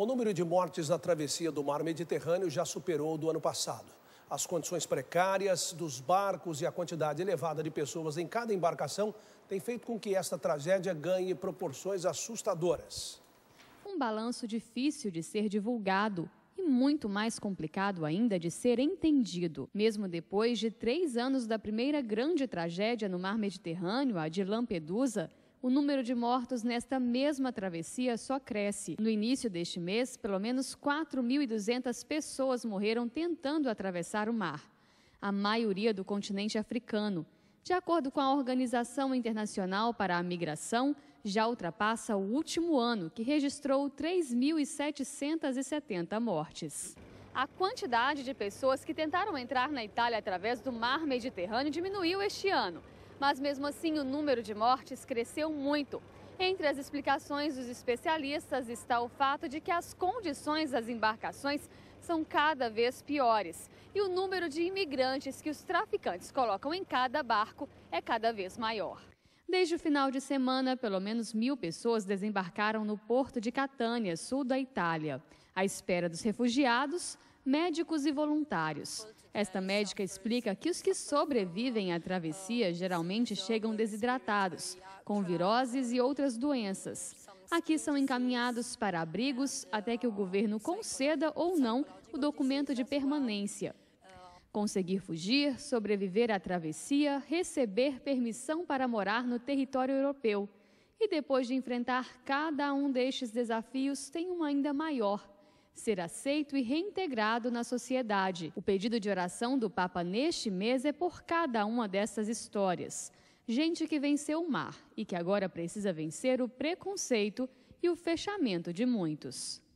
O número de mortes na travessia do mar Mediterrâneo já superou o do ano passado. As condições precárias dos barcos e a quantidade elevada de pessoas em cada embarcação têm feito com que esta tragédia ganhe proporções assustadoras. Um balanço difícil de ser divulgado e muito mais complicado ainda de ser entendido. Mesmo depois de três anos da primeira grande tragédia no mar Mediterrâneo, a de Lampedusa, o número de mortos nesta mesma travessia só cresce. No início deste mês, pelo menos 4.200 pessoas morreram tentando atravessar o mar, a maioria do continente africano. De acordo com a Organização Internacional para a Migração, já ultrapassa o último ano, que registrou 3.770 mortes. A quantidade de pessoas que tentaram entrar na Itália através do mar Mediterrâneo diminuiu este ano mas mesmo assim o número de mortes cresceu muito. Entre as explicações dos especialistas está o fato de que as condições das embarcações são cada vez piores e o número de imigrantes que os traficantes colocam em cada barco é cada vez maior. Desde o final de semana, pelo menos mil pessoas desembarcaram no porto de Catânia, sul da Itália. À espera dos refugiados, médicos e voluntários. Esta médica explica que os que sobrevivem à travessia geralmente chegam desidratados, com viroses e outras doenças. Aqui são encaminhados para abrigos até que o governo conceda ou não o documento de permanência. Conseguir fugir, sobreviver à travessia, receber permissão para morar no território europeu. E depois de enfrentar cada um destes desafios, tem um ainda maior ser aceito e reintegrado na sociedade. O pedido de oração do Papa neste mês é por cada uma dessas histórias. Gente que venceu o mar e que agora precisa vencer o preconceito e o fechamento de muitos.